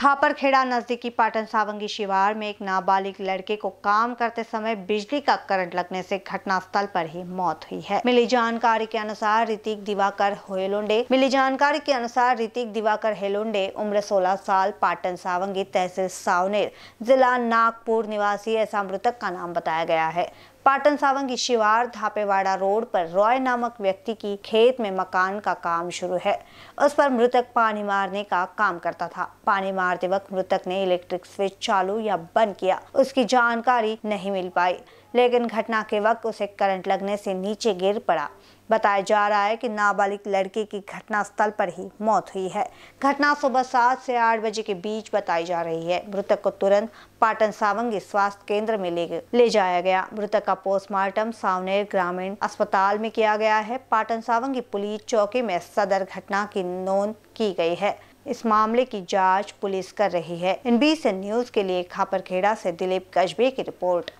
खापरखेड़ा नजदीकी पाटन सावंगी शिवार में एक नाबालिग लड़के को काम करते समय बिजली का करंट लगने से घटनास्थल पर ही मौत हुई है मिली जानकारी के अनुसार ऋतिक दिवाकर हेलोंडे मिली जानकारी के अनुसार ऋतिक दिवाकर हेलोंडे उम्र 16 साल पाटन सावंगी तहसील सावनेर जिला नागपुर निवासी ऐसा मृतक का नाम बताया गया है पाटन सावंगी शिवार धापेवाड़ा रोड पर रॉय नामक व्यक्ति की खेत में मकान का काम शुरू है उस पर मृतक पानी मारने का काम करता था पानी मारते वक्त मृतक ने इलेक्ट्रिक स्विच चालू या बंद किया उसकी जानकारी नहीं मिल पाई लेकिन घटना के वक्त उसे करंट लगने से नीचे गिर पड़ा बताया जा रहा है कि नाबालिग लड़के की घटना स्थल पर ही मौत हुई है घटना सुबह सात से आठ बजे के बीच बताई जा रही है मृतक को तुरंत पाटन सावंगी स्वास्थ्य केंद्र में ले जाया गया मृतक का पोस्टमार्टम सावनेर ग्रामीण अस्पताल में किया गया है पाटन सावंग की पुलिस चौकी में सदर घटना की नोंद की गई है इस मामले की जांच पुलिस कर रही है एनबीसी न्यूज के लिए खापरखेड़ा से दिलीप कजबे की रिपोर्ट